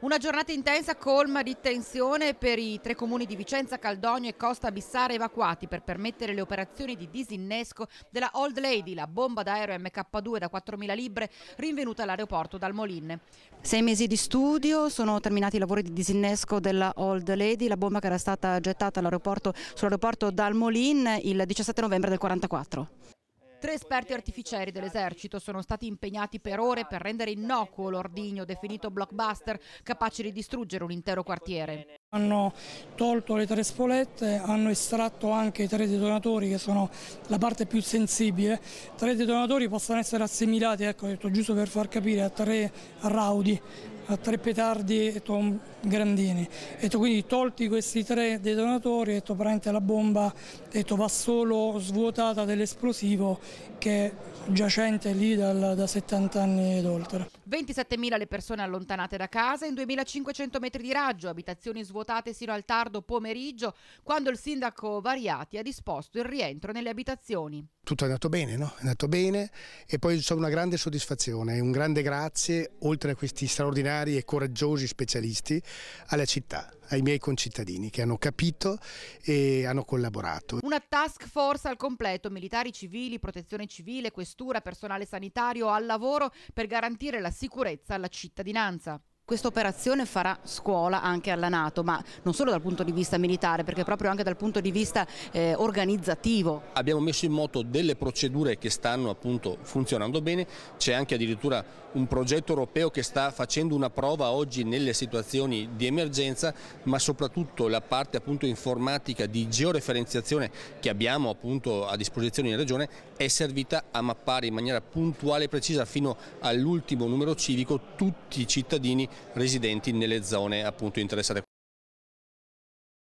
Una giornata intensa colma di tensione per i tre comuni di Vicenza, Caldogno e Costa Bissara evacuati per permettere le operazioni di disinnesco della Old Lady, la bomba d'aereo MK2 da 4.000 libre rinvenuta all'aeroporto dal Molin. Sei mesi di studio, sono terminati i lavori di disinnesco della Old Lady, la bomba che era stata gettata sull'aeroporto sull dal Molin il 17 novembre del 1944. Tre esperti artificieri dell'esercito sono stati impegnati per ore per rendere innocuo l'ordigno definito blockbuster, capace di distruggere un intero quartiere. Hanno tolto le tre spolette, hanno estratto anche i tre detonatori che sono la parte più sensibile. Tre detonatori possono essere assimilati, ecco, detto, giusto per far capire, a tre raudi, a tre petardi detto, grandini. Detto, quindi tolti questi tre detonatori, detto, praticamente la bomba detto, va solo svuotata dell'esplosivo che è giacente lì dal, da 70 anni ed oltre. 27.000 le persone allontanate da casa in 2.500 metri di raggio, abitazioni svuotate svuotate sino al tardo pomeriggio, quando il sindaco Variati ha disposto il rientro nelle abitazioni. Tutto è andato bene, no? È andato bene e poi c'è una grande soddisfazione, un grande grazie, oltre a questi straordinari e coraggiosi specialisti, alla città ai miei concittadini che hanno capito e hanno collaborato. Una task force al completo, militari civili, protezione civile, questura, personale sanitario al lavoro per garantire la sicurezza alla cittadinanza. Questa operazione farà scuola anche alla Nato, ma non solo dal punto di vista militare, perché proprio anche dal punto di vista eh, organizzativo. Abbiamo messo in moto delle procedure che stanno appunto funzionando bene, c'è anche addirittura un progetto europeo che sta facendo una prova oggi nelle situazioni di emergenza, ma soprattutto la parte appunto informatica di georeferenziazione che abbiamo appunto a disposizione in regione è servita a mappare in maniera puntuale e precisa fino all'ultimo numero civico tutti i cittadini residenti nelle zone appunto interessate.